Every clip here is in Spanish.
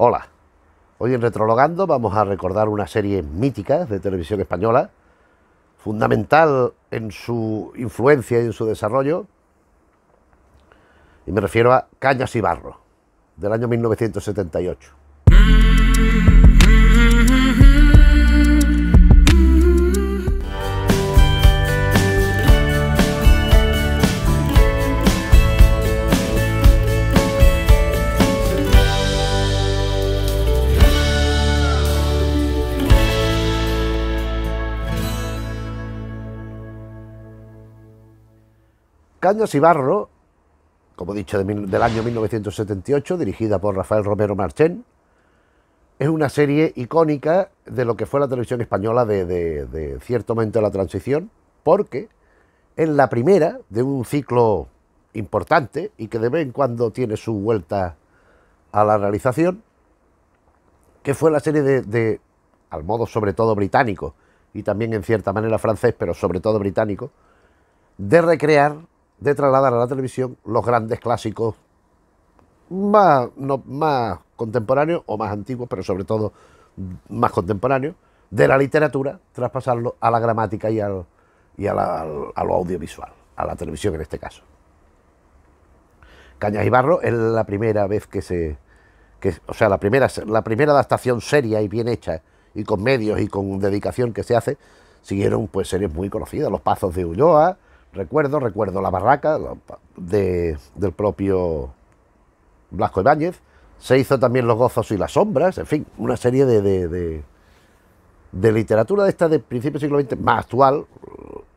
Hola, hoy en Retrologando vamos a recordar una serie mítica de televisión española, fundamental en su influencia y en su desarrollo, y me refiero a Cañas y Barro, del año 1978. Cañas y Barro, como he dicho, del año 1978, dirigida por Rafael Romero Marchén, es una serie icónica de lo que fue la televisión española de, cierto momento de la transición, porque es la primera de un ciclo importante y que de vez en cuando tiene su vuelta a la realización, que fue la serie de al modo sobre todo británico, y también en cierta manera francés, pero sobre todo británico, de recrear de trasladar a la televisión los grandes clásicos más, más contemporáneos o más antiguos, pero sobre todo más contemporáneos, de la literatura, traspasarlo a la gramática y, al, y a, lo audiovisual, a la televisión en este caso. Cañas y Barro es la primera vez que se. Que, o sea, la primera, la primera adaptación seria y bien hecha y con medios y con dedicación que se hace, siguieron pues series muy conocidas, Los Pazos de Ulloa, recuerdo, recuerdo la barraca del propio Blasco Ibáñez, se hizo también Los gozos y las sombras, en fin, una serie de, de, de, literatura de esta de principios del siglo XX, más actual,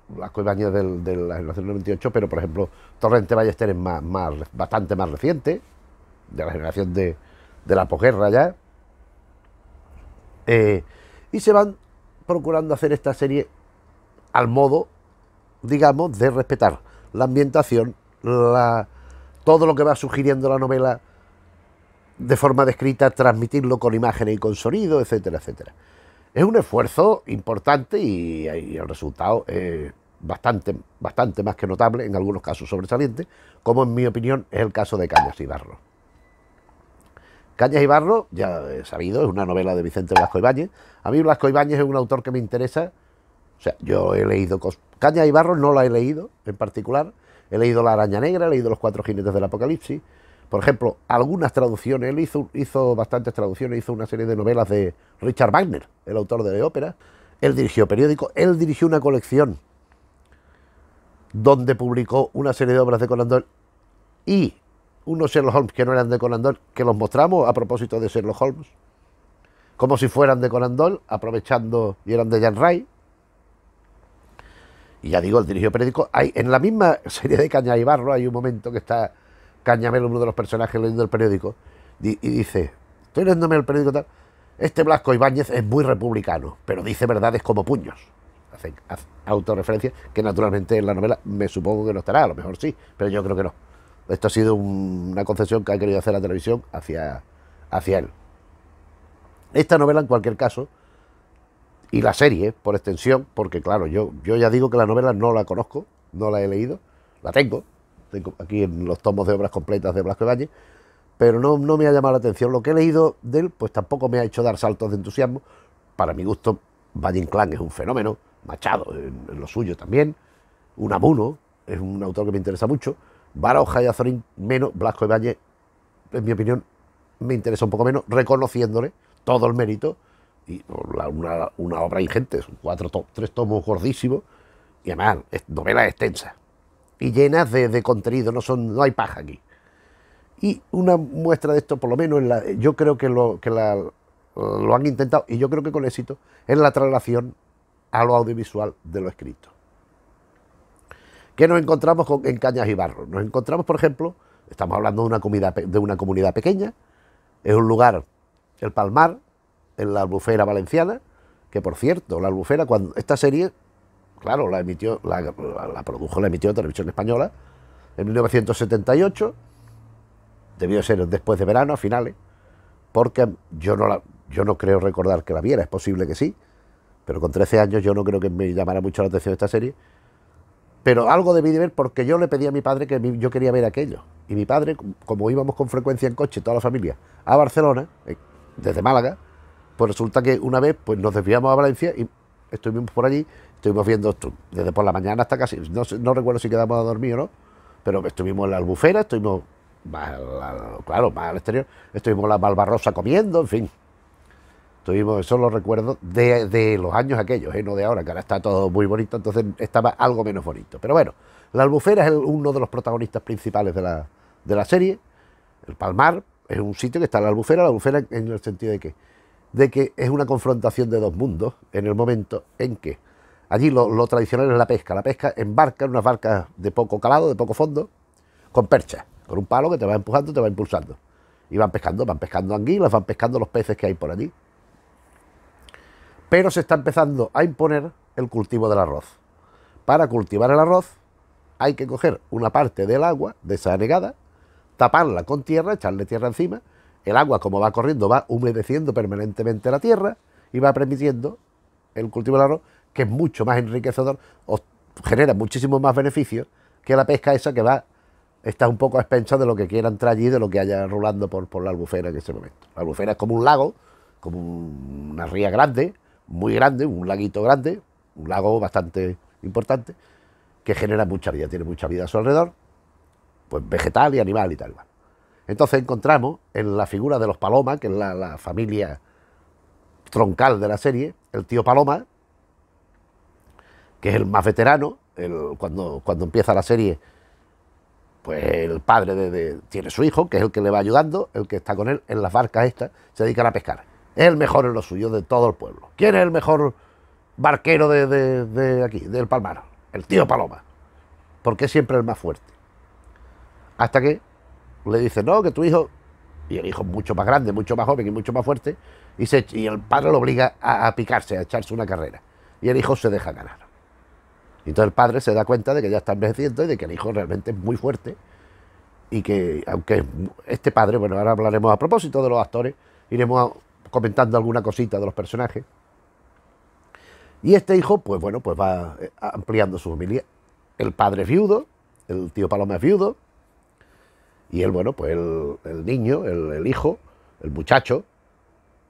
Blasco Ibáñez de la generación del 98, pero por ejemplo Torrente Ballester es más, más, bastante más reciente, de la generación de, la posguerra ya, eh, y se van procurando hacer esta serie al modo digamos, de respetar la ambientación, todo lo que va sugiriendo la novela de forma descrita, transmitirlo con imágenes y con sonido, etcétera, etcétera. Es un esfuerzo importante y, el resultado es bastante, bastante más que notable, en algunos casos sobresaliente, como en mi opinión es el caso de Cañas y Barro. Cañas y Barro, ya he sabido, es una novela de Vicente Blasco Ibáñez. A mí Blasco Ibáñez es un autor que me interesa o sea, yo he leído Caña y Barros, no la he leído en particular. He leído La Araña Negra, he leído Los Cuatro Jinetes del Apocalipsis. Por ejemplo, algunas traducciones, él hizo, bastantes traducciones, hizo una serie de novelas de Richard Wagner, el autor de ópera. Él dirigió periódicos, él dirigió una colección donde publicó una serie de obras de Conan Doyle y unos Sherlock Holmes que no eran de Conan Doyle, que los mostramos a propósito de Sherlock Holmes, como si fueran de Conan Doyle, aprovechando y eran de Jan Ray y ya digo, el dirigido periódico, hay, en la misma serie de Caña y Barro hay un momento que está Cañamelo, uno de los personajes, leyendo el periódico, y, dice, estoy leyéndome el periódico tal, este Blasco Ibáñez es muy republicano, pero dice verdades como puños. Hace autorreferencia, que naturalmente en la novela me supongo que no estará, a lo mejor sí, pero yo creo que no. Esto ha sido una concesión que ha querido hacer la televisión hacia, hacia él. Esta novela, en cualquier caso, y la serie, por extensión, porque claro, yo, yo ya digo que la novela no la conozco, no la he leído, la tengo, tengo aquí en los tomos de obras completas de Blasco Valle, pero no, no me ha llamado la atención. Lo que he leído de él, pues tampoco me ha hecho dar saltos de entusiasmo. Para mi gusto, Valle Inclán es un fenómeno, Machado en, lo suyo también, Unamuno es un autor que me interesa mucho, Baroja y Azorín menos, Blasco Valle, en mi opinión, me interesa un poco menos, reconociéndole todo el mérito y pues, una, una, obra ingente, son cuatro tres tomos gordísimos, y además novela extensa y llenas de, contenido, no, son, no hay paja aquí. Y una muestra de esto, por lo menos en la, yo creo que, lo, que lo han intentado, y yo creo que con éxito, es la traslación a lo audiovisual de lo escrito. ¿Qué nos encontramos en Cañas y Barros? Nos encontramos, por ejemplo, estamos hablando de una, comida, de una comunidad pequeña, es un lugar, el Palmar, en la albufera valenciana, que por cierto, la albufera, cuando esta serie, claro, la emitió, la, produjo, la emitió Televisión Española en 1978, debió ser después de verano, a finales, porque yo no, la, yo no creo recordar que la viera, es posible que sí, pero con 13 años yo no creo que me llamara mucho la atención esta serie. Pero algo debí de ver porque yo le pedí a mi padre que yo quería ver aquello. Y mi padre, como íbamos con frecuencia en coche, toda la familia, a Barcelona, eh, desde Málaga, pues resulta que una vez pues nos desviamos a Valencia y estuvimos por allí, estuvimos viendo esto, desde por la mañana hasta casi, no, no recuerdo si quedamos a dormir o no, pero estuvimos en la albufera, estuvimos más, claro, más al exterior, estuvimos en la Valbarrosa comiendo, en fin. Estuvimos, eso lo recuerdo de, de, los años aquellos, ¿eh? no de ahora, que ahora está todo muy bonito, entonces estaba algo menos bonito. Pero bueno, la albufera es uno de los protagonistas principales de la, de la serie. El Palmar es un sitio que está en la albufera, la albufera en el sentido de que de que es una confrontación de dos mundos en el momento en que allí lo, tradicional es la pesca. La pesca embarca en unas barcas de poco calado, de poco fondo, con perchas, con un palo que te va empujando, te va impulsando. Y van pescando, van pescando anguilas, van pescando los peces que hay por allí. Pero se está empezando a imponer el cultivo del arroz. Para cultivar el arroz hay que coger una parte del agua, de taparla con tierra, echarle tierra encima el agua como va corriendo va humedeciendo permanentemente la tierra y va permitiendo el cultivo del arroz, que es mucho más enriquecedor, genera muchísimos más beneficios que la pesca esa que va, está un poco a expensas de lo que quieran traer allí, de lo que haya rolando por, por la albufera en ese momento. La albufera es como un lago, como una ría grande, muy grande, un laguito grande, un lago bastante importante, que genera mucha vida, tiene mucha vida a su alrededor, pues vegetal y animal y tal. Entonces encontramos en la figura de los Palomas, que es la, familia troncal de la serie, el tío Paloma, que es el más veterano, cuando, cuando empieza la serie, pues el padre de, tiene su hijo, que es el que le va ayudando, el que está con él en las barcas estas, se dedica a pescar. Es el mejor en lo suyo de todo el pueblo. ¿Quién es el mejor barquero de, de aquí, del Palmar? El tío Paloma. Porque es siempre el más fuerte. Hasta que le dice, no, que tu hijo, y el hijo es mucho más grande, mucho más joven y mucho más fuerte, y, y el padre lo obliga a, picarse, a echarse una carrera, y el hijo se deja ganar. Y entonces el padre se da cuenta de que ya está envejeciendo y de que el hijo realmente es muy fuerte, y que aunque este padre, bueno, ahora hablaremos a propósito de los actores, iremos comentando alguna cosita de los personajes, y este hijo, pues bueno, pues va eh, ampliando su familia. El padre es viudo, el tío Paloma es viudo, y él, bueno, pues el, niño, el, hijo, el muchacho,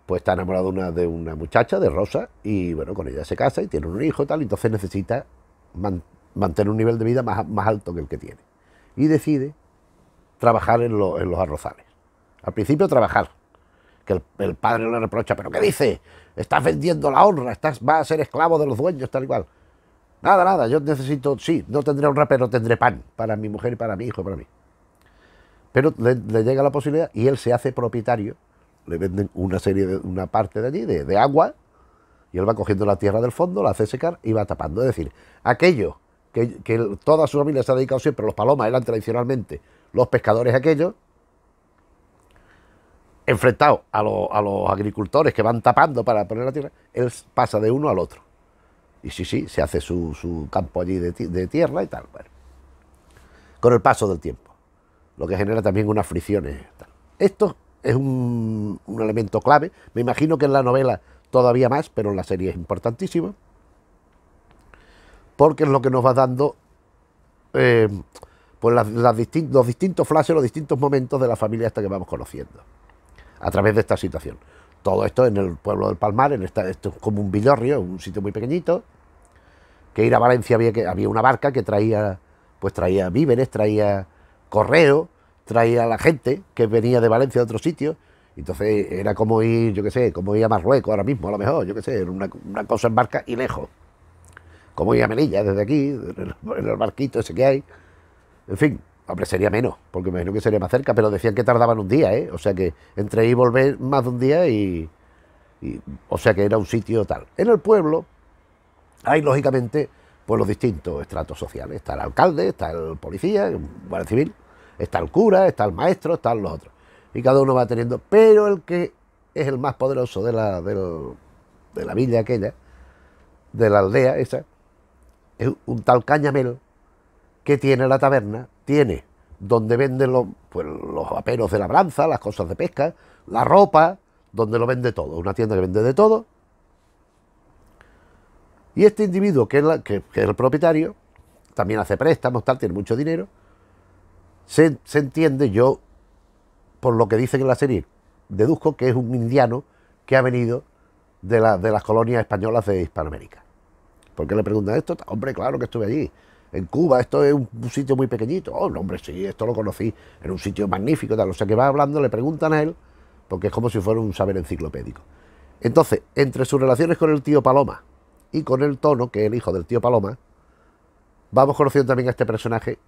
pues está enamorado una, de una muchacha, de Rosa, y bueno, con ella se casa y tiene un hijo y tal, y entonces necesita mantener un nivel de vida más, alto que el que tiene. Y decide trabajar en, los arrozales. Al principio trabajar, que el, padre le reprocha, pero ¿qué dice? Estás vendiendo la honra, estás, vas a ser esclavo de los dueños, tal y cual. Nada, nada, yo necesito, sí, no tendré honra, pero tendré pan para mi mujer y para mi hijo, para mí. Pero le, llega la posibilidad y él se hace propietario, le venden una serie de, una parte de allí, de, agua, y él va cogiendo la tierra del fondo, la hace secar y va tapando. Es decir, aquello que, toda su familia se ha dedicado siempre, los palomas eran tradicionalmente los pescadores aquellos, enfrentados a, los agricultores que van tapando para poner la tierra, él pasa de uno al otro. Y sí, sí, se hace su, campo allí de, de, tierra y tal. Bueno, con el paso del tiempo lo que genera también unas fricciones. Esto es un, elemento clave, me imagino que en la novela todavía más, pero en la serie es importantísimo, porque es lo que nos va dando eh, pues los distintos flashes, los distintos momentos de la familia hasta que vamos conociendo, a través de esta situación. Todo esto en el pueblo del Palmar, en esta, esto es como un villorrio, un sitio muy pequeñito, que ir a Valencia había, que, había una barca que traía, pues traía víveres, traía correo, traía a la gente que venía de Valencia a otros sitios. Entonces era como ir, yo qué sé, como ir a Marruecos ahora mismo, a lo mejor, yo qué sé, una, una cosa en barca y lejos. Como ir a Melilla desde aquí, en el barquito ese que hay. En fin, hombre, sería menos, porque me imagino que sería más cerca, pero decían que tardaban un día, ¿eh? O sea que entre ir y volver más de un día y, y, O sea que era un sitio tal. En el pueblo hay, lógicamente, pues los distintos estratos sociales. Está el alcalde, está el policía, el guardia civil, Está el cura, está el maestro, están los otros. Y cada uno va teniendo. Pero el que es el más poderoso de la, de la villa aquella, de la aldea esa, es un tal Cañamel que tiene la taberna, tiene donde venden los, pues, los aperos de labranza, las cosas de pesca, la ropa, donde lo vende todo, una tienda que vende de todo. Y este individuo, que es, que es el propietario, también hace préstamos, tal, tiene mucho dinero, se, entiende, yo, por lo que dicen en la serie, deduzco que es un indiano que ha venido de, la, de las colonias españolas de Hispanoamérica. ¿Por qué le preguntan esto? Hombre, claro que estuve allí. En Cuba, esto es un, sitio muy pequeñito. Oh, hombre, sí, esto lo conocí en un sitio magnífico, tal. O sea, que va hablando, le preguntan a él, porque es como si fuera un saber enciclopédico. Entonces, entre sus relaciones con el tío Paloma y con el tono, que es el hijo del tío Paloma, vamos conociendo también a este personaje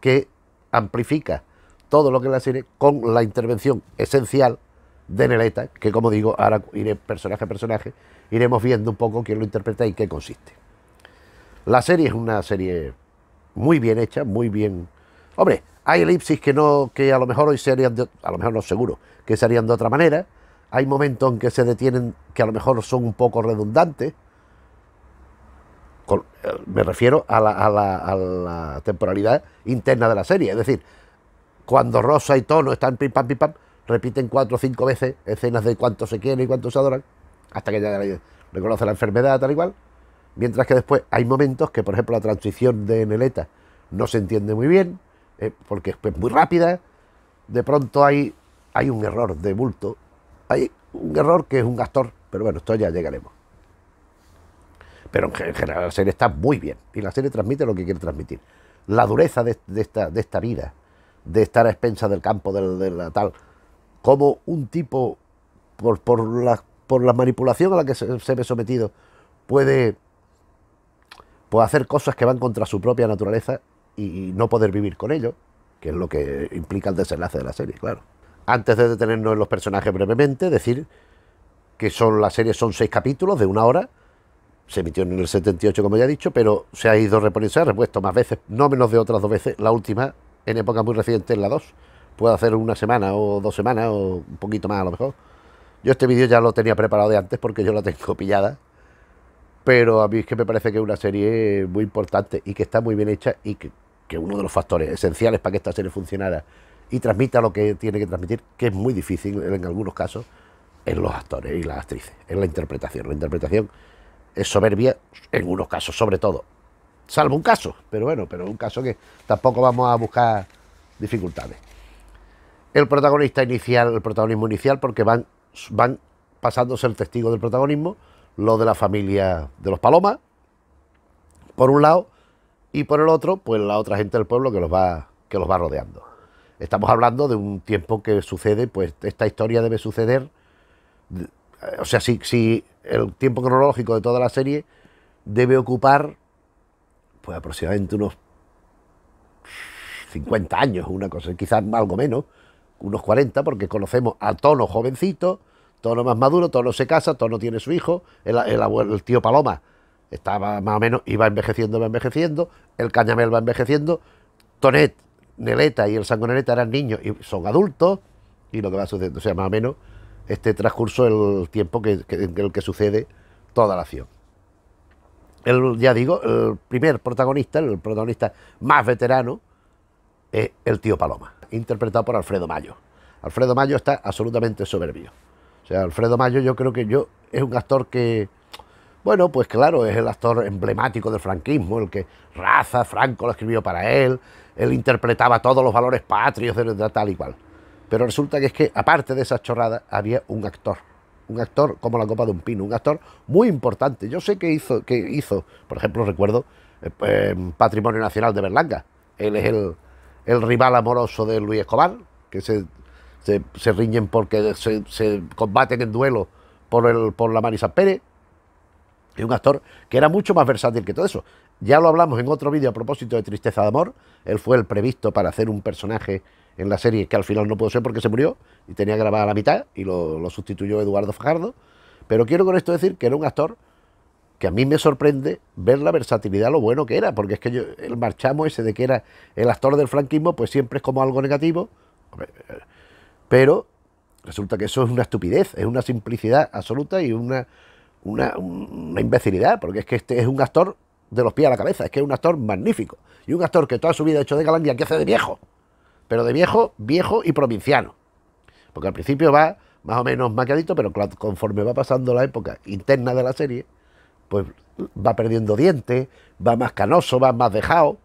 que amplifica todo lo que es la serie con la intervención esencial de Neleta, que como digo, ahora iré personaje a personaje, iremos viendo un poco quién lo interpreta y qué consiste. La serie es una serie muy bien hecha, muy bien. Hombre, hay elipsis que no, que a lo mejor hoy serían a lo mejor no seguro, que serían de otra manera. Hay momentos en que se detienen que a lo mejor son un poco redundantes, eh, me refiero a la, temporalidad interna de la serie. Es decir, cuando Rosa y Tono están pim pam, pim pam, repiten cuatro o cinco veces escenas de cuánto se quieren y cuánto se adoran, hasta que ya reconoce la enfermedad, tal y cual. Mientras que después hay momentos que, por ejemplo, la transición de Neleta no se entiende muy bien, eh, porque es muy rápida. De pronto hay, hay un error de bulto, hay un error que es un gastor, pero bueno, esto ya llegaremos. Pero en general la serie está muy bien y la serie transmite lo que quiere transmitir. La dureza de, esta, de esta vida, de estar a expensas del campo, de, tal, como un tipo, por, por, la, por la manipulación a la que se, ve sometido, puede, puede hacer cosas que van contra su propia naturaleza y, no poder vivir con ello, que es lo que implica el desenlace de la serie, claro. Antes de detenernos en los personajes brevemente, decir que son la serie son seis capítulos de una hora se emitió en el 78, como ya he dicho, pero se ha ido reponiendo, se ha repuesto más veces, no menos de otras dos veces, la última en época muy reciente, en la 2. Puede hacer una semana o dos semanas o un poquito más a lo mejor. Yo este vídeo ya lo tenía preparado de antes porque yo la tengo pillada, pero a mí es que me parece que es una serie muy importante y que está muy bien hecha y que, que uno de los factores esenciales para que esta serie funcionara y transmita lo que tiene que transmitir, que es muy difícil en algunos casos, en los actores y las actrices, en la interpretación. La interpretación es soberbia, en unos casos sobre todo. Salvo un caso, pero bueno, pero un caso que tampoco vamos a buscar dificultades. El protagonista inicial, el protagonismo inicial, porque van, van pasándose el testigo del protagonismo, lo de la familia de los Palomas, por un lado, y por el otro, pues la otra gente del pueblo que los va, que los va rodeando. Estamos hablando de un tiempo que sucede, pues esta historia debe suceder, o sea, si el tiempo cronológico de toda la serie debe ocupar pues aproximadamente unos 50 años, una cosa, quizás algo menos, unos 40, porque conocemos a Tono jovencito, Tono más maduro, Tono se casa, Tono tiene su hijo, el, abuelo, el tío Paloma estaba más o menos, iba envejeciendo, va envejeciendo, el Cañamel va envejeciendo, Tonet, Neleta y el Sangoneleta eran niños y son adultos, y lo que va sucediendo, o sea, más o menos este transcurso el tiempo que, en el que sucede toda la acción. El, ya digo, el primer protagonista, el protagonista más veterano, es el tío Paloma, interpretado por Alfredo Mayo. Alfredo Mayo está absolutamente soberbio. O sea, Alfredo Mayo yo creo que yo es un actor que, bueno, pues claro, es el actor emblemático del franquismo, el que Raza, Franco lo escribió para él, él interpretaba todos los valores patrios de tal y cual. Pero resulta que es que, aparte de esas chorradas, había un actor. Un actor como la copa de un pino, un actor muy importante. Yo sé que hizo, que hizo por ejemplo, recuerdo, eh, pues, Patrimonio Nacional de Berlanga. Él es el, el rival amoroso de Luis Escobar, que se, se, riñen porque se, combaten en duelo por, el, por la Marisa Pérez. y un actor que era mucho más versátil que todo eso. Ya lo hablamos en otro vídeo a propósito de Tristeza de Amor. Él fue el previsto para hacer un personaje en la serie, que al final no pudo ser porque se murió y tenía grabada la mitad y lo, sustituyó Eduardo Fajardo. Pero quiero con esto decir que era un actor que a mí me sorprende ver la versatilidad, lo bueno que era, porque es que el marchamo ese de que era el actor del franquismo, pues siempre es como algo negativo, pero resulta que eso es una estupidez, es una simplicidad absoluta y una, una, una imbecilidad, porque es que este es un actor de los pies a la cabeza, es que es un actor magnífico, y un actor que toda su vida ha hecho de galán y aquí hace de viejo pero de viejo, viejo y provinciano. Porque al principio va más o menos maquilladito, pero conforme va pasando la época interna de la serie, pues va perdiendo dientes, va más canoso, va más dejado.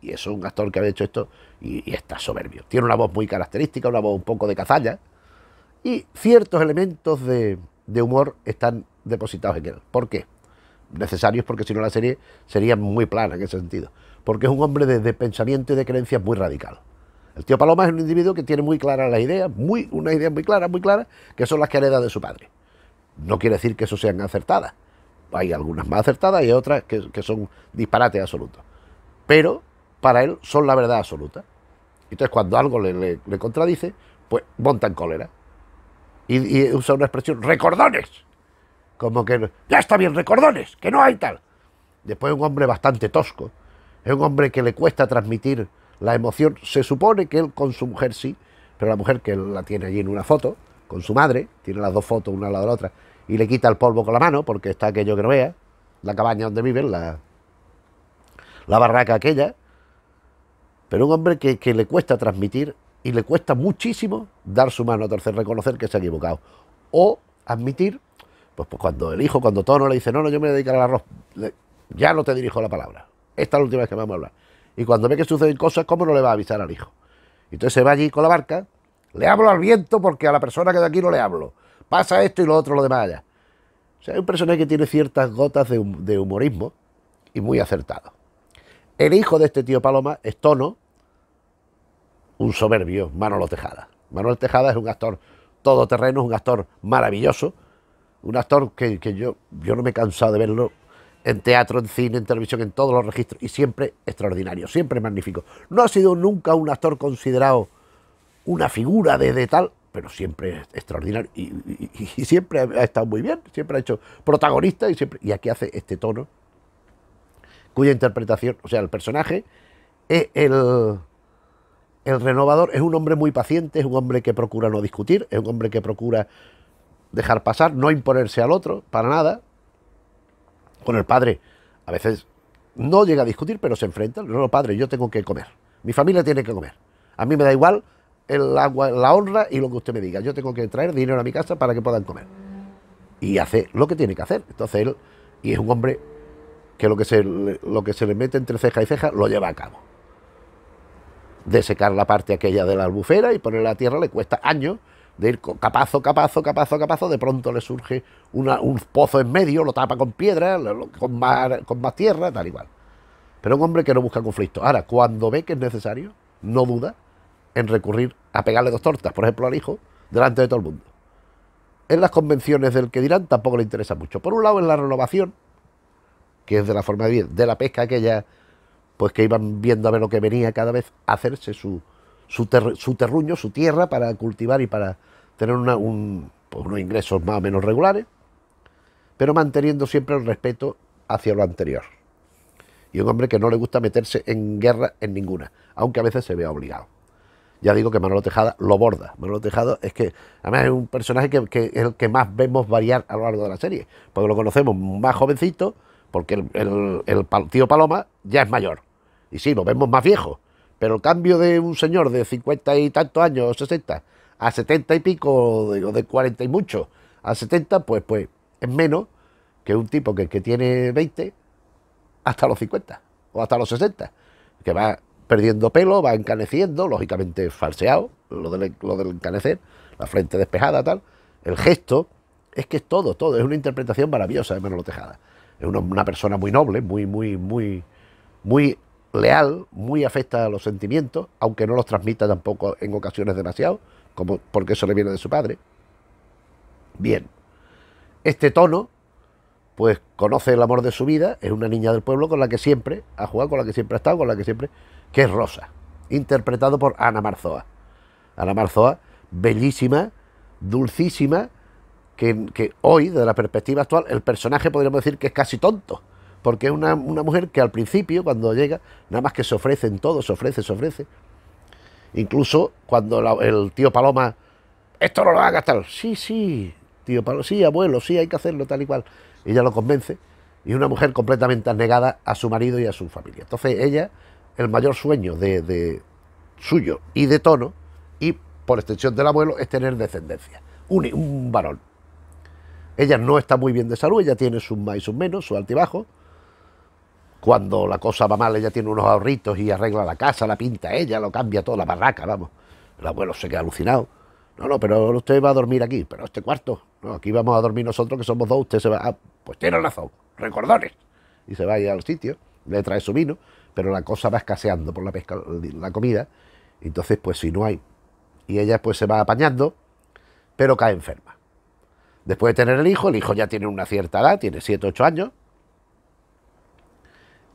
Y es un actor que había hecho esto y, está soberbio. Tiene una voz muy característica, una voz un poco de cazalla. Y ciertos elementos de, humor están depositados en él. ¿Por qué? Necesarios porque si no la serie sería muy plana en ese sentido. Porque es un hombre de, de pensamiento y de creencias muy radical. El tío Paloma es un individuo que tiene muy claras las ideas, muy, unas ideas muy claras, muy clara, que son las que hereda de su padre. No quiere decir que eso sean acertadas. Hay algunas más acertadas y otras que, son disparates absolutos. Pero para él son la verdad absoluta. Entonces cuando algo le, contradice, pues monta en cólera. Y, y, usa una expresión, recordones. Como que, ya está bien, recordones, que no hay tal. Después es un hombre bastante tosco, es un hombre que le cuesta transmitir la emoción. Se supone que él con su mujer sí, pero la mujer que la tiene allí en una foto, con su madre, tiene las dos fotos una al lado de la otra, y le quita el polvo con la mano, porque está aquello que no vea, la cabaña donde viven, la, la barraca aquella. Pero un hombre que, le cuesta transmitir y le cuesta muchísimo dar su mano a tercer, reconocer que se ha equivocado. O admitir, pues, pues cuando el hijo, cuando no le dice, no, no, yo me voy a dedicar al arroz, ya no te dirijo la palabra. Esta es la última vez que vamos a hablar y cuando ve que suceden cosas, ¿cómo no le va a avisar al hijo? Entonces se va allí con la barca, le hablo al viento porque a la persona que de aquí no le hablo. Pasa esto y lo otro, lo demás allá. O sea, es un personaje que tiene ciertas gotas de, humorismo y muy acertado. El hijo de este tío Paloma es Tono, un soberbio, Manolo Tejada. Manuel Tejada es un actor todoterreno, un actor maravilloso, un actor que, yo, yo no me he cansado de verlo en teatro, en cine, en televisión, en todos los registros, y siempre extraordinario, siempre magnífico. No ha sido nunca un actor considerado una figura de, tal, pero siempre extraordinario, y, siempre ha estado muy bien, siempre ha hecho protagonista, y, siempre, y aquí hace este tono, cuya interpretación, o sea, el personaje es el... El renovador es un hombre muy paciente, es un hombre que procura no discutir, es un hombre que procura dejar pasar, no imponerse al otro, para nada, con el padre. A veces no llega a discutir, pero se enfrentan. No, padre, yo tengo que comer. Mi familia tiene que comer. A mí me da igual el agua, la honra y lo que usted me diga. Yo tengo que traer dinero a mi casa para que puedan comer. Y hace lo que tiene que hacer. Entonces él, y es un hombre que lo que se le, lo que se le mete entre ceja y ceja lo lleva a cabo. De secar la parte aquella de la albufera y poner la tierra le cuesta años de ir capazo, capazo, capazo, capazo, de pronto le surge un pozo en medio, lo tapa con piedra, con, más, tierra, tal igual Pero un hombre que no busca conflicto. Ahora, cuando ve que es necesario, no duda en recurrir a pegarle dos tortas, por ejemplo, al hijo, delante de todo el mundo. En las convenciones del que dirán tampoco le interesa mucho. Por un lado, en la renovación, que es de la forma de, de la pesca aquella, pues que iban viendo a ver lo que venía cada vez hacerse su, su, su terruño, su tierra, para cultivar y para tener pues, unos ingresos más o menos regulares, pero manteniendo siempre el respeto hacia lo anterior. Y un hombre que no le gusta meterse en guerra en ninguna, aunque a veces se vea obligado. Ya digo que Manolo Tejada lo borda. Manolo Tejada es que, además, es un personaje que, el que más vemos variar a lo largo de la serie, porque lo conocemos más jovencito, porque el, el tío Paloma ya es mayor. Y sí, lo vemos más viejo, pero el cambio de un señor de 50 y tantos años, o 60, a setenta y pico, o de, cuarenta 40 y mucho, a 70, pues, pues es menos que un tipo que, tiene 20 hasta los 50 o hasta los 60, que va perdiendo pelo, va encaneciendo, lógicamente falseado, lo del, encanecer, la frente despejada, tal, el gesto, es que es todo, todo, es una interpretación maravillosa de Manolo Tejada. Es una, una persona muy noble, muy, muy, muy, muy leal, muy afecta a los sentimientos, aunque no los transmita tampoco en ocasiones demasiado, como porque eso le viene de su padre. Bien, este tono, pues conoce el amor de su vida, es una niña del pueblo con la que siempre ha jugado, con la que siempre ha estado, con la que siempre, que es Rosa, interpretado por Ana Marzoa. Ana Marzoa, bellísima, dulcísima, que, que hoy, desde la perspectiva actual, el personaje podríamos decir que es casi tonto porque es una, mujer que al principio, cuando llega, nada más que se ofrece en todo, se ofrece, se ofrece. Incluso cuando el tío Paloma, esto no lo a gastar, sí, sí, tío Paloma, sí, abuelo, sí, hay que hacerlo tal y cual. Ella lo convence y una mujer completamente anegada a su marido y a su familia. Entonces ella, el mayor sueño de, suyo y de tono, y por extensión del abuelo, es tener descendencia, un, un varón. Ella no está muy bien de salud, ella tiene sus más y sus menos, sus bajo cuando la cosa va mal, ella tiene unos ahorritos y arregla la casa, la pinta ella, lo cambia todo, la barraca, vamos. El abuelo se queda alucinado. No, no, pero usted va a dormir aquí, pero este cuarto. No, aquí vamos a dormir nosotros que somos dos, usted se va. a ah, pues tiene razón, recordones. Y se va a ir al sitio, le trae su vino, pero la cosa va escaseando por la pesca, la comida. Entonces, pues si no hay. Y ella pues se va apañando, pero cae enferma. Después de tener el hijo, el hijo ya tiene una cierta edad, tiene 7, 8 años,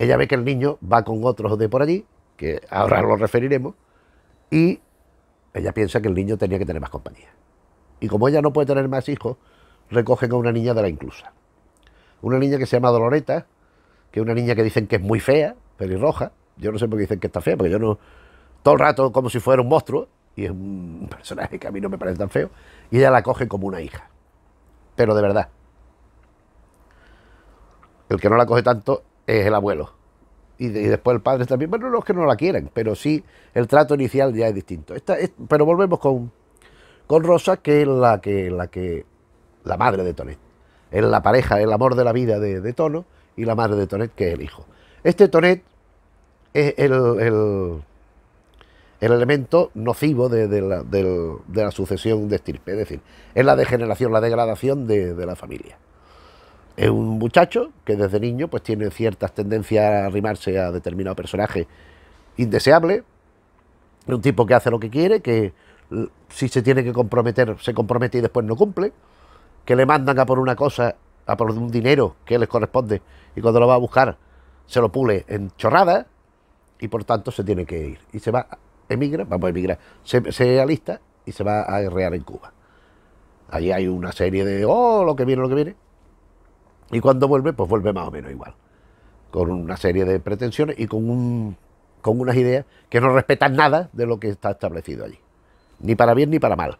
ella ve que el niño va con otros de por allí, que ahora lo referiremos, y ella piensa que el niño tenía que tener más compañía. Y como ella no puede tener más hijos, recogen a una niña de la inclusa. Una niña que se llama Doloreta, que es una niña que dicen que es muy fea, pelirroja. Yo no sé por qué dicen que está fea, porque yo no. Todo el rato como si fuera un monstruo, y es un personaje que a mí no me parece tan feo, y ella la coge como una hija. Pero de verdad. El que no la coge tanto es el abuelo. Y, después el padre también. Bueno, no es que no la quieren, pero sí el trato inicial ya es distinto. pero volvemos con, con Rosa, que es la que, la que. la madre de Tonet. Es la pareja, el amor de la vida de, Tono, y la madre de Tonet, que es el hijo. Este Tonet es el, elemento nocivo de, la, de, la, sucesión de estirpe, es decir, es la degeneración, la degradación de, la familia. Es un muchacho que desde niño pues tiene ciertas tendencias a arrimarse a determinado personaje indeseable. un tipo que hace lo que quiere, que si se tiene que comprometer, se compromete y después no cumple. Que le mandan a por una cosa, a por un dinero que les corresponde y cuando lo va a buscar se lo pule en chorradas y por tanto se tiene que ir. Y se va, emigra, vamos a emigrar, se, alista y se va a guerrear en Cuba. Allí hay una serie de, oh, lo que viene, lo que viene. Y cuando vuelve, pues vuelve más o menos igual, con una serie de pretensiones y con, un, con unas ideas que no respetan nada de lo que está establecido allí, ni para bien ni para mal.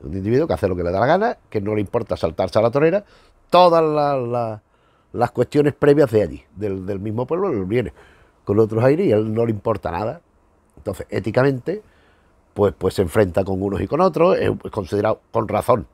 Un individuo que hace lo que le da la gana, que no le importa saltarse a la torera, todas las, cuestiones previas de allí, del, mismo pueblo, él viene con otros aires y a él no le importa nada. Entonces, éticamente, pues, pues se enfrenta con unos y con otros, es considerado con razón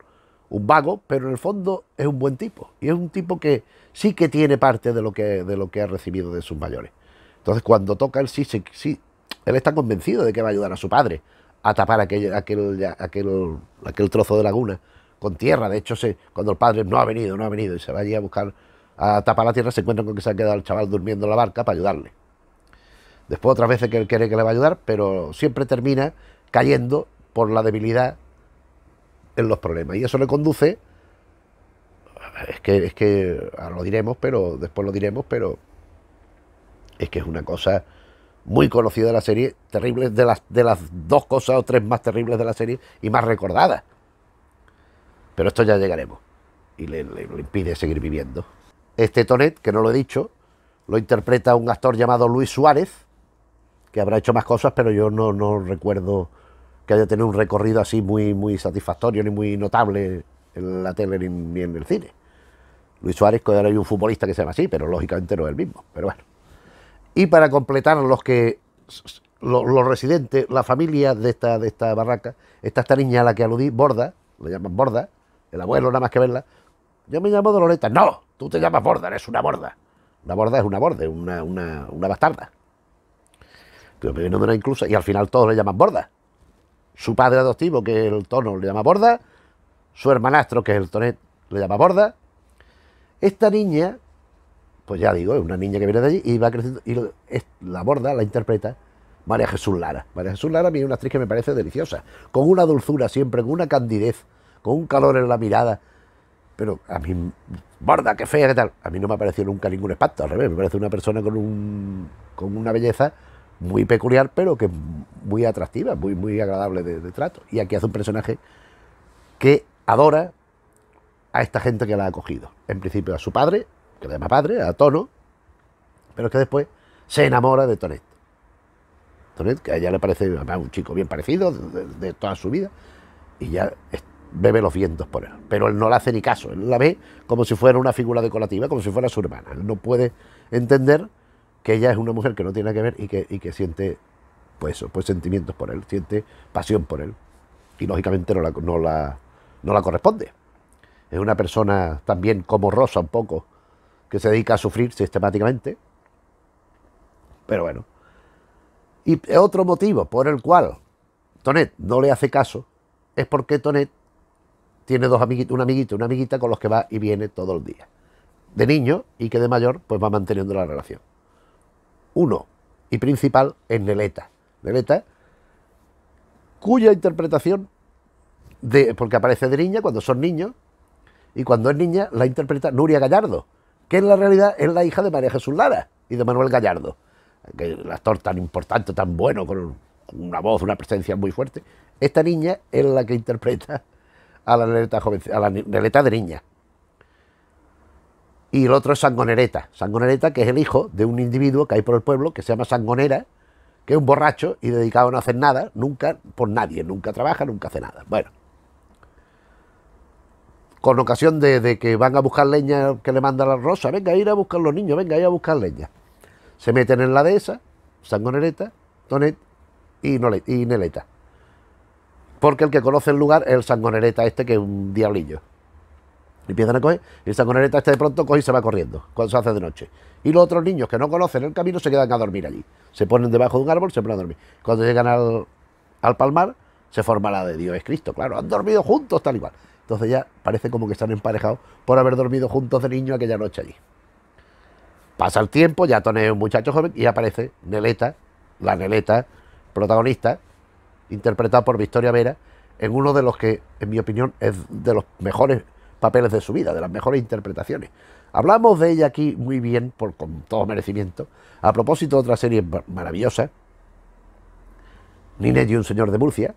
un vago, pero en el fondo es un buen tipo. Y es un tipo que sí que tiene parte de lo que, de lo que ha recibido de sus mayores. Entonces, cuando toca él, sí, sí, él está convencido de que va a ayudar a su padre a tapar aquel, aquel, aquel, trozo de laguna con tierra. De hecho, cuando el padre no ha venido, no ha venido, y se va allí a buscar a tapar la tierra, se encuentra con que se ha quedado el chaval durmiendo en la barca para ayudarle. Después otras veces que él quiere que le va a ayudar, pero siempre termina cayendo por la debilidad en los problemas. Y eso le conduce, es que, es que ahora lo diremos, pero después lo diremos, pero es que es una cosa muy conocida de la serie, terrible de las, de las dos cosas o tres más terribles de la serie y más recordada, Pero esto ya llegaremos y le, impide seguir viviendo. Este Tonet, que no lo he dicho, lo interpreta un actor llamado Luis Suárez, que habrá hecho más cosas, pero yo no, no recuerdo que haya tenido un recorrido así muy, muy satisfactorio ni muy notable en la tele ni, en el cine. Luis Suárez, que ahora hay un futbolista que se llama así, pero lógicamente no es el mismo, pero bueno. Y para completar los que los, residentes, la familia de esta, de esta barraca, está esta niña a la que aludí, Borda, le llaman Borda, el abuelo nada más que verla, yo me llamo Doloreta, no, tú te llamas Borda, eres una borda. Una borda es una borda, una, una, bastarda. incluso, y al final todos le llaman Borda su padre adoptivo, que el tono le llama Borda, su hermanastro, que es el tonet, le llama Borda. Esta niña, pues ya digo, es una niña que viene de allí y va creciendo, y la Borda la interpreta María Jesús Lara. María Jesús Lara a mí es una actriz que me parece deliciosa, con una dulzura siempre, con una candidez, con un calor en la mirada. Pero a mí, Borda, qué fea, qué tal. A mí no me ha parecido nunca ningún espanto, al revés, me parece una persona con, un, con una belleza muy peculiar, pero que es muy atractiva, muy, muy agradable de, trato. Y aquí hace un personaje que adora a esta gente que la ha acogido. En principio a su padre, que le llama padre, a Tono, pero que después se enamora de Tonet. Tonet, que a ella le parece un chico bien parecido de, toda su vida, y ya bebe los vientos por él. Pero él no le hace ni caso, él la ve como si fuera una figura decorativa, como si fuera su hermana. Él no puede entender que ella es una mujer que no tiene que ver y que, siente pues eso, pues sentimientos por él, siente pasión por él. Y lógicamente no la, no la, no la corresponde. Es una persona también como Rosa un poco, que se dedica a sufrir sistemáticamente. Pero bueno. Y otro motivo por el cual Tonet no le hace caso es porque Tonet tiene dos amiguitos, un amiguito y una amiguita con los que va y viene todo el día. De niño y que de mayor pues va manteniendo la relación uno y principal es Neleta. Neleta, cuya interpretación, de, porque aparece de niña cuando son niños, y cuando es niña la interpreta Nuria Gallardo, que en la realidad es la hija de María Jesús Lara y de Manuel Gallardo, que el actor tan importante, tan bueno, con una voz, una presencia muy fuerte. Esta niña es la que interpreta a a la Neleta de niña y el otro es Sangonereta. Sangonereta, que es el hijo de un individuo que hay por el pueblo que se llama Sangonera, que es un borracho y dedicado a no hacer nada, nunca por nadie, nunca trabaja, nunca hace nada. Bueno, con ocasión de, que van a buscar leña que le manda la rosa, venga a ir a buscar los niños, venga a ir a buscar leña. Se meten en la dehesa, Sangonereta, Tonet y, y Neleta. Porque el que conoce el lugar es el Sangonereta este, que es un diablillo empiezan a coger, y esa Neleta este de pronto coge y se va corriendo, cuando se hace de noche. Y los otros niños que no conocen el camino se quedan a dormir allí. Se ponen debajo de un árbol, se ponen a dormir. Cuando llegan al, palmar, se forma la de Dios es Cristo, claro, han dormido juntos tal y cual. Entonces ya parece como que están emparejados por haber dormido juntos de niño aquella noche allí. Pasa el tiempo, ya Tony es un muchacho joven y aparece Neleta, la Neleta, protagonista, interpretada por Victoria Vera, en uno de los que, en mi opinión, es de los mejores papeles de su vida, de las mejores interpretaciones. Hablamos de ella aquí muy bien, por, con todo merecimiento, a propósito de otra serie maravillosa, Nine y un señor de Murcia,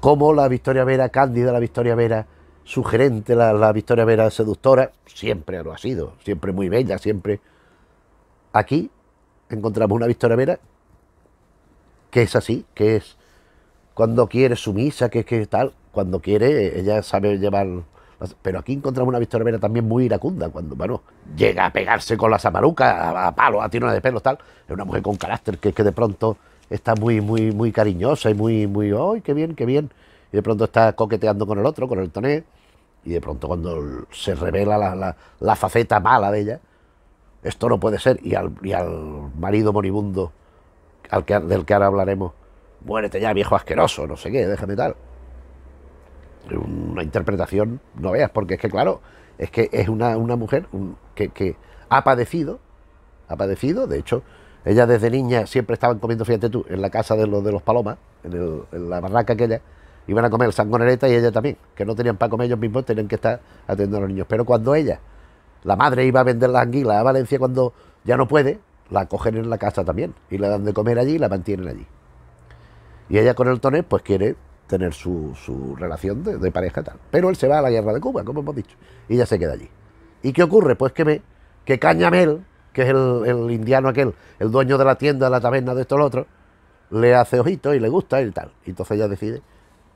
como la Victoria Vera, Cándida, la Victoria Vera, sugerente, la, la Victoria Vera seductora, siempre lo ha sido, siempre muy bella, siempre... Aquí encontramos una Victoria Vera que es así, que es cuando quiere sumisa, que es que tal, cuando quiere, ella sabe llevar pero aquí encontramos una Victoria Vera también muy iracunda, cuando llega a pegarse con la samaruca a, palo palos, a tirones de pelos, tal. Es una mujer con carácter que de pronto está muy, muy, muy cariñosa y muy, muy, ¡ay, qué bien, qué bien! Y de pronto está coqueteando con el otro, con el toné. Y de pronto cuando se revela la, faceta mala de ella, esto no puede ser. Y al, y al marido moribundo, al que, del que ahora hablaremos, muérete ya, viejo asqueroso, no sé qué, déjame tal una interpretación, no veas, porque es que, claro, es que es una, mujer que, ha padecido, ha padecido, de hecho, ella desde niña siempre estaban comiendo, fíjate tú, en la casa de los, de los palomas, en, la barraca aquella, iban a comer sangonereta y ella también, que no tenían para comer ellos mismos, tenían que estar atendiendo a los niños. Pero cuando ella, la madre iba a vender las anguilas a Valencia cuando ya no puede, la cogen en la casa también y la dan de comer allí y la mantienen allí. Y ella con el tonel pues quiere tener su, relación de, pareja tal. Pero él se va a la guerra de Cuba, como hemos dicho, y ya se queda allí. ¿Y qué ocurre? Pues que, ve... que Cañamel, que es el, indiano aquel, el dueño de la tienda, de la taberna, de esto, lo otro, le hace ojito y le gusta y tal. Y entonces ella decide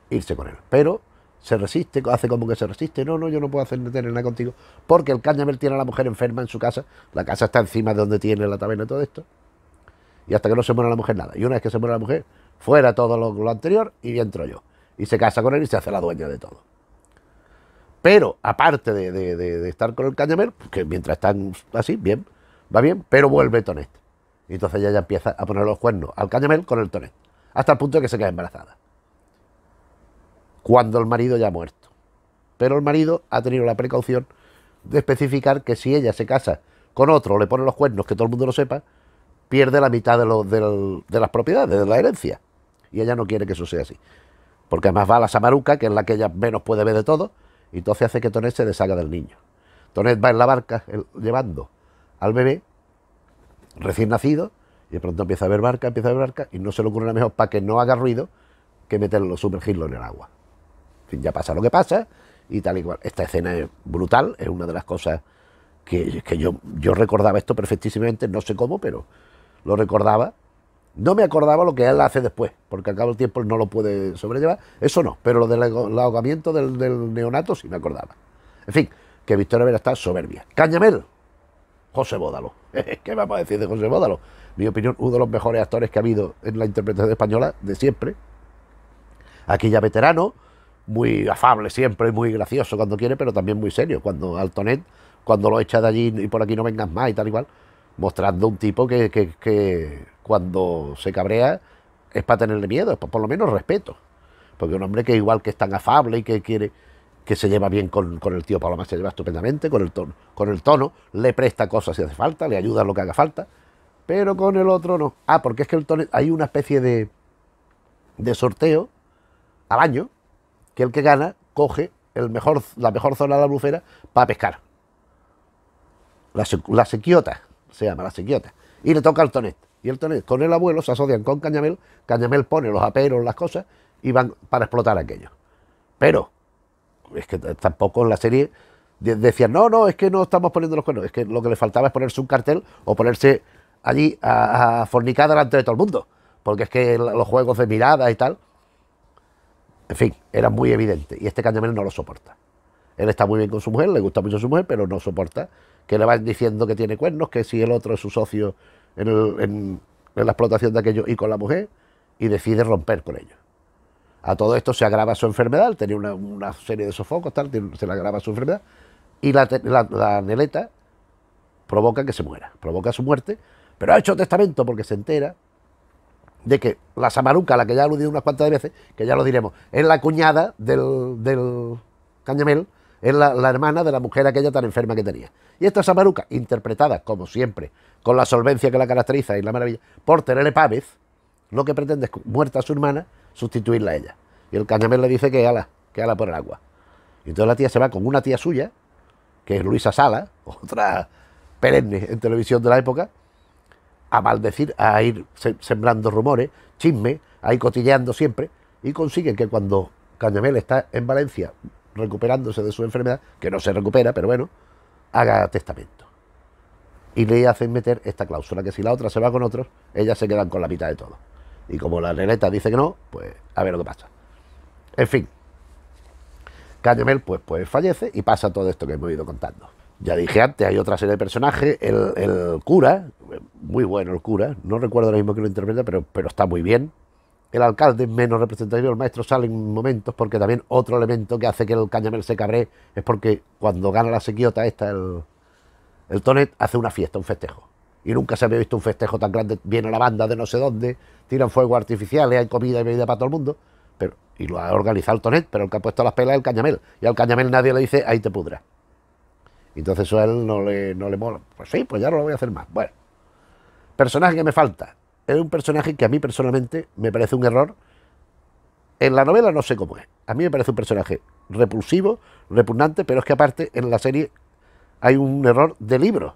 irse con él. Pero se resiste, hace como que se resiste, no, no, yo no puedo hacer tener nada contigo, porque el Cañamel tiene a la mujer enferma en su casa, la casa está encima de donde tiene la taberna y todo esto, y hasta que no se muera la mujer nada. Y una vez que se muera la mujer, fuera todo lo, anterior y entro yo. Y se casa con él y se hace la dueña de todo. Pero, aparte de, estar con el cañamel, que mientras están así, bien, va bien, pero vuelve Tonet. Y entonces ella ya empieza a poner los cuernos al cañamel con el Tonet, hasta el punto de que se queda embarazada. Cuando el marido ya ha muerto. Pero el marido ha tenido la precaución de especificar que si ella se casa con otro le pone los cuernos, que todo el mundo lo sepa, pierde la mitad de, de las propiedades, de la herencia y ella no quiere que eso sea así. Porque además va a la Samaruca, que es la que ella menos puede ver de todo, y entonces hace que Tonet se deshaga del niño. Tonet va en la barca llevando al bebé recién nacido, y de pronto empieza a ver barca, empieza a ver barca, y no se le ocurre nada mejor para que no haga ruido que meterlo, sumergirlo en el agua. En fin, ya pasa lo que pasa, y tal y cual. Esta escena es brutal, es una de las cosas que, yo, yo recordaba esto perfectísimamente, no sé cómo, pero lo recordaba no me acordaba lo que él hace después, porque al cabo del tiempo no lo puede sobrellevar. Eso no, pero lo del ahogamiento del, neonato sí me acordaba. En fin, que Victoria Vera está soberbia. Cañamel, José Bódalo. ¿Qué vamos a decir de José Bódalo? Mi opinión, uno de los mejores actores que ha habido en la interpretación española de siempre. Aquí ya veterano, muy afable siempre, muy gracioso cuando quiere, pero también muy serio. Cuando Altonet, cuando lo echa de allí y por aquí no vengas más y tal igual, mostrando un tipo que cuando se cabrea es para tenerle miedo, por lo menos respeto. Porque un hombre que igual que es tan afable y que quiere que se lleva bien con, con el tío Paloma, se lleva estupendamente con el tono, con el tono, le presta cosas si hace falta, le ayuda a lo que haga falta, pero con el otro no. Ah, porque es que el hay una especie de, sorteo al año que el que gana coge el mejor, la mejor zona de la bufera para pescar. La, sequiota, se llama la sequiota. Y le toca al tonet y el con el abuelo se asocian con Cañamel, Cañamel pone los aperos, las cosas, y van para explotar aquello. Pero, es que tampoco en la serie decían, no, no, es que no estamos poniendo los cuernos, es que lo que le faltaba es ponerse un cartel o ponerse allí a, fornicar delante de todo el mundo, porque es que los juegos de mirada y tal, en fin, era muy evidente, y este Cañamel no lo soporta. Él está muy bien con su mujer, le gusta mucho su mujer, pero no soporta que le van diciendo que tiene cuernos, que si el otro es su socio en, la explotación de aquello y con la mujer y decide romper con ellos. A todo esto se agrava su enfermedad, tenía una, una serie de sofocos, tal, se le agrava su enfermedad y la, la, Neleta provoca que se muera, provoca su muerte, pero ha hecho testamento porque se entera de que la Samaruca, a la que ya he aludido unas cuantas veces, que ya lo diremos, es la cuñada del, del Cañamel, es la, hermana de la mujer aquella tan enferma que tenía. Y esta Samaruca, interpretada, como siempre, con la solvencia que la caracteriza y la maravilla, por Terele Pávez, lo que pretende es, muerta a su hermana, sustituirla a ella. Y el cañamel le dice que ala, que ala por el agua. Y entonces la tía se va con una tía suya, que es Luisa Sala, otra perenne en televisión de la época, a maldecir, a ir sembrando rumores, chisme, a ir cotilleando siempre, y consigue que cuando Cañamel está en Valencia recuperándose de su enfermedad, que no se recupera, pero bueno, haga testamento. Y le hacen meter esta cláusula, que si la otra se va con otros, ellas se quedan con la mitad de todo. Y como la neneta dice que no, pues a ver lo que pasa. En fin, Cañamel pues, pues fallece y pasa todo esto que hemos ido contando. Ya dije antes, hay otra serie de personajes, el, cura, muy bueno el cura, no recuerdo ahora mismo que lo interpreta, pero, pero está muy bien, el alcalde es menos representativo el maestro sale en momentos, porque también otro elemento que hace que el cañamel se cabre es porque cuando gana la sequiota esta, el, Tonet hace una fiesta, un festejo. Y nunca se había visto un festejo tan grande. Viene la banda de no sé dónde, tiran fuegos artificiales, hay comida y bebida para todo el mundo. Pero, y lo ha organizado el Tonet, pero el que ha puesto las pelas es el cañamel. Y al cañamel nadie le dice, ahí te pudras. Entonces a él no le, no le mola. Pues sí, pues ya no lo voy a hacer más. Bueno, personaje que me falta es un personaje que a mí personalmente me parece un error. En la novela no sé cómo es. A mí me parece un personaje repulsivo, repugnante, pero es que aparte en la serie hay un error de libro.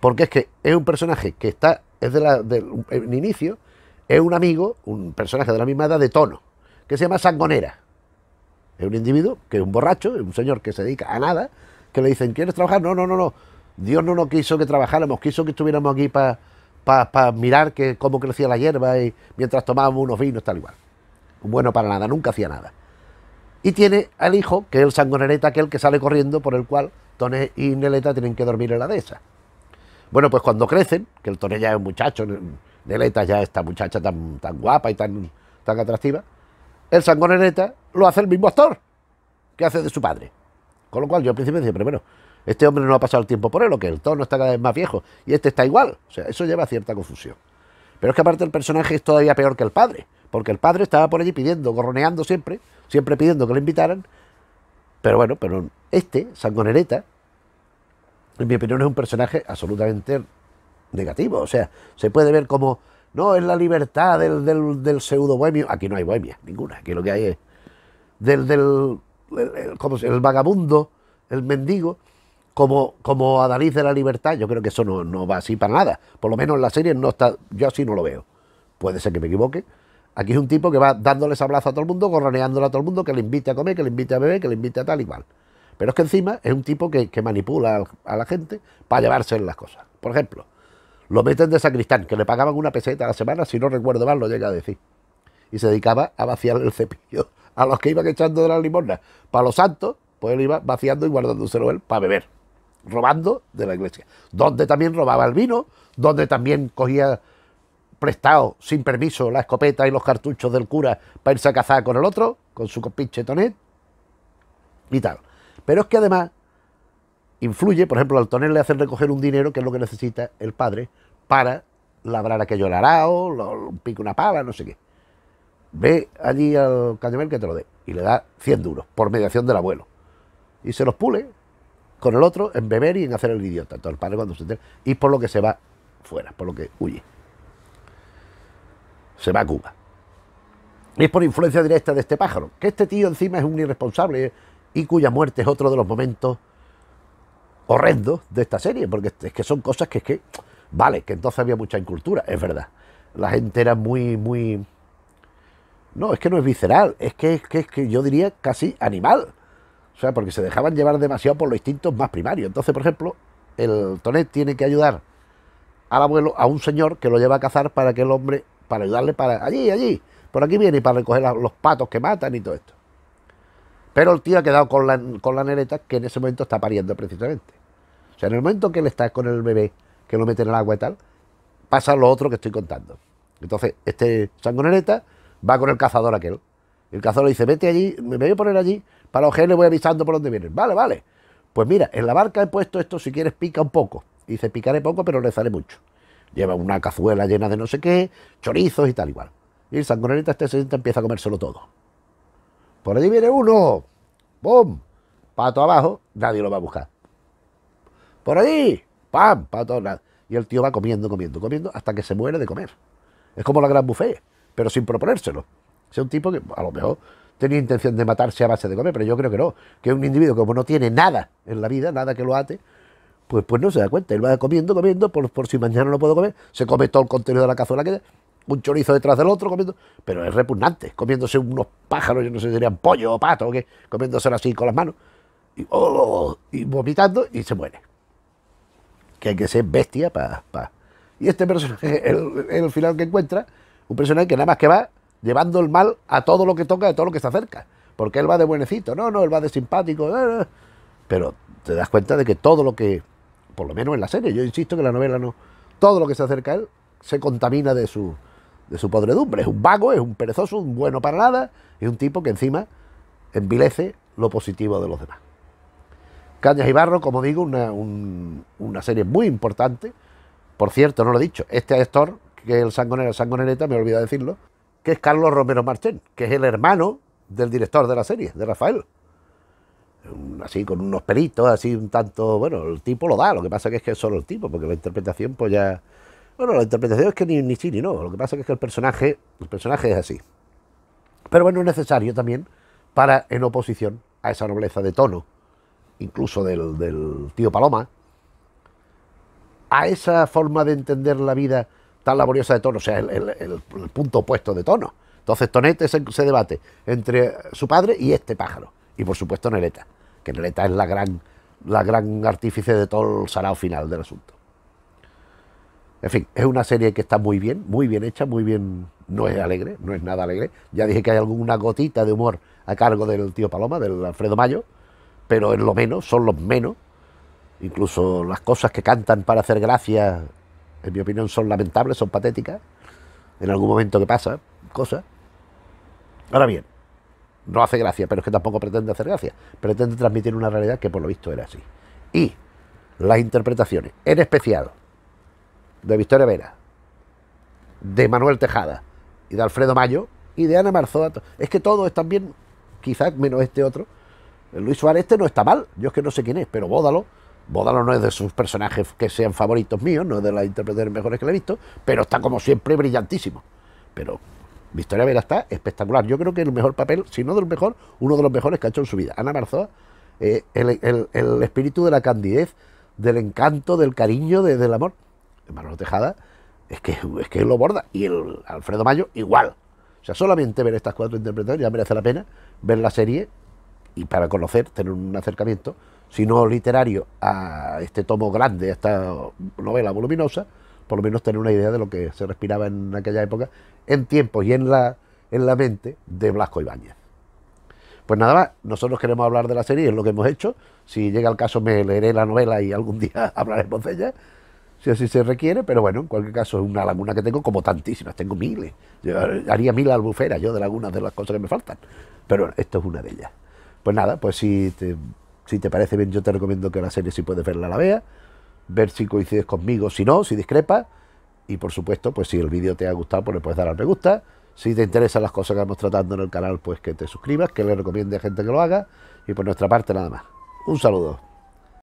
Porque es que es un personaje que está, es de un inicio, es un amigo, un personaje de la misma edad de tono, que se llama Sangonera. Es un individuo que es un borracho, es un señor que se dedica a nada, que le dicen, ¿quieres trabajar? No, no, no, no. Dios no nos quiso que trabajáramos, quiso que estuviéramos aquí para para mirar que, cómo crecía la hierba y mientras tomábamos unos vinos, tal igual. Bueno, para nada, nunca hacía nada. Y tiene al hijo, que es el sangonereta, aquel que sale corriendo, por el cual Toné y Neleta tienen que dormir en la dehesa. Bueno, pues cuando crecen, que el Toné ya es un muchacho, Neleta ya esta muchacha tan, tan guapa y tan, tan atractiva, el sangonereta lo hace el mismo actor que hace de su padre. Con lo cual yo al principio decía, pero bueno, este hombre no ha pasado el tiempo por él, o que el tono está cada vez más viejo, y este está igual. O sea, eso lleva a cierta confusión. Pero es que aparte el personaje es todavía peor que el padre, porque el padre estaba por allí pidiendo, gorroneando siempre, siempre pidiendo que lo invitaran. Pero bueno, pero este, Sangonereta, en mi opinión es un personaje absolutamente negativo. O sea, se puede ver como, no, es la libertad del, del, pseudo bohemio. Aquí no hay bohemia, ninguna. Aquí lo que hay es del, del el vagabundo, el mendigo, como, como de la Libertad, yo creo que eso no, va así para nada. Por lo menos en la serie no está. Yo así no lo veo. Puede ser que me equivoque. Aquí es un tipo que va dándoles abrazo a todo el mundo, gorroneándole a todo el mundo, que le invite a comer, que le invite a beber, que le invite a tal y cual. Pero es que encima es un tipo que, manipula a la gente para llevarse las cosas. Por ejemplo, lo meten de sacristán, que le pagaban una peseta a la semana, si no recuerdo mal, lo llega a decir. Y se dedicaba a vaciar el cepillo a los que iban echando de las limosna. Para los santos, pues él iba vaciando y guardándoselo él para beber robando de la iglesia, donde también robaba el vino, donde también cogía prestado sin permiso la escopeta y los cartuchos del cura para irse a cazar con el otro, con su pinche Tonet y tal. Pero es que además influye, por ejemplo, al Tonet le hacen recoger un dinero que es lo que necesita el padre para labrar aquello el arao, lo, una pala, no sé qué. Ve allí al cañamel que te lo dé y le da 100 duros por mediación del abuelo. Y se los pule con el otro en beber y en hacer el idiota. Entonces el padre cuando se entera, y por lo que se va fuera, por lo que huye. Se va a Cuba. Y es por influencia directa de este pájaro, que este tío encima es un irresponsable y cuya muerte es otro de los momentos horrendos de esta serie, porque es que son cosas que es que, vale, que entonces había mucha incultura, es verdad. La gente era muy, muy... No, es que no es visceral, es que es que, es que yo diría casi animal. O sea, porque se dejaban llevar demasiado por los instintos más primarios. Entonces, por ejemplo, el tonet tiene que ayudar al abuelo a un señor que lo lleva a cazar para que el hombre, para ayudarle para allí, allí, por aquí viene y para recoger los patos que matan y todo esto. Pero el tío ha quedado con la, con nereta que en ese momento está pariendo precisamente. O sea, en el momento que él está con el bebé, que lo mete en el agua y tal, pasa lo otro que estoy contando. Entonces, este sangonereta va con el cazador aquel. El cazador le dice, vete allí, me voy a poner allí para los le voy avisando por dónde vienen. Vale, vale. Pues mira, en la barca he puesto esto, si quieres pica un poco. dice, picaré poco, pero le sale mucho. Lleva una cazuela llena de no sé qué, chorizos y tal igual. Y el sangronerita este se empieza a comérselo todo. Por allí viene uno. ¡Bum! Pato abajo, nadie lo va a buscar. Por allí, ¡pam! Pato, nada. Y el tío va comiendo, comiendo, comiendo, hasta que se muere de comer. Es como la gran buffet, pero sin proponérselo. Es un tipo que a lo mejor tenía intención de matarse a base de comer, pero yo creo que no, que un individuo como no tiene nada en la vida, nada que lo ate, pues, pues no se da cuenta, él va comiendo, comiendo, por, por si mañana no puedo comer, se come todo el contenido de la cazuela que un chorizo detrás del otro comiendo, pero es repugnante, comiéndose unos pájaros, yo no sé si serían pollo o pato o qué, comiéndoselo así con las manos, y, oh, vomitando y se muere. Que hay que ser bestia para... Pa. Y este personaje, es el final que encuentra, un personaje que nada más que va llevando el mal a todo lo que toca, a todo lo que se acerca, Porque él va de buenecito, no, no, él va de simpático. Eh, eh. Pero te das cuenta de que todo lo que, por lo menos en la serie, yo insisto que la novela no, todo lo que se acerca a él se contamina de su, de su podredumbre. Es un vago, es un perezoso, un bueno para nada, es un tipo que encima envilece lo positivo de los demás. Cañas y Barro, como digo, una, una serie muy importante. Por cierto, no lo he dicho, este actor, que es el Sangonera, el Sangonereta, me he olvidado decirlo, que es Carlos Romero Martín, que es el hermano del director de la serie, de Rafael. Así con unos pelitos, así un tanto, bueno, el tipo lo da, lo que pasa que es que es solo el tipo, porque la interpretación pues ya... Bueno, la interpretación es que ni, ni sí no, lo que pasa es que el personaje, el personaje es así. Pero bueno, es necesario también para, en oposición a esa nobleza de tono, incluso del, del tío Paloma, a esa forma de entender la vida tan laboriosa de tono, o sea, el, punto opuesto de tono. Entonces Tonete se, debate entre su padre y este pájaro. Y por supuesto Neleta, que Neleta es la gran, la gran artífice de todo el sarao final del asunto. En fin, es una serie que está muy bien, muy bien hecha, muy bien. No es alegre, no es nada alegre. Ya dije que hay alguna gotita de humor a cargo del tío Paloma, del Alfredo Mayo, pero en lo menos, son los menos. Incluso las cosas que cantan para hacer gracia en mi opinión, son lamentables, son patéticas. En algún momento que pasa, cosas. Ahora bien, no hace gracia, pero es que tampoco pretende hacer gracia. Pretende transmitir una realidad que por lo visto era así. Y las interpretaciones, en especial de Victoria Vera, de Manuel Tejada y de Alfredo Mayo y de Ana Marzoa, es que todos están bien, quizás menos este otro. Luis Suárez este no está mal, yo es que no sé quién es, pero bódalo Bodalo no es de sus personajes que sean favoritos míos, no es de las interpretaciones mejores que le he visto, pero está como siempre brillantísimo. Pero Victoria Vera está espectacular. Yo creo que el mejor papel, si no del mejor, uno de los mejores que ha hecho en su vida. Ana Marzoa, eh, el, espíritu de la candidez, del encanto, del cariño, del amor. Manolo Tejada es que, es que lo borda. Y el Alfredo Mayo igual. O sea, solamente ver estas cuatro interpretaciones ya merece la pena ver la serie y para conocer, tener un acercamiento no literario, a este tomo grande, a esta novela voluminosa, por lo menos tener una idea de lo que se respiraba en aquella época, en tiempos y en la, en la mente de Blasco Ibáñez. Pues nada más, nosotros queremos hablar de la serie, es lo que hemos hecho. Si llega el caso, me leeré la novela y algún día hablaremos de ella, si así se requiere, pero bueno, en cualquier caso, es una laguna que tengo, como tantísimas, tengo miles. haría mil albuferas yo de lagunas de las cosas que me faltan, pero esto es una de ellas. Pues nada, pues si te si te parece bien, yo te recomiendo que la serie, si puedes verla, la vea. Ver si coincides conmigo, si no, si discrepas. Y por supuesto, pues si el vídeo te ha gustado, pues le puedes dar al me gusta. Si te interesan las cosas que vamos tratando en el canal, pues que te suscribas, que le recomiende a gente que lo haga. Y por nuestra parte, nada más. Un saludo.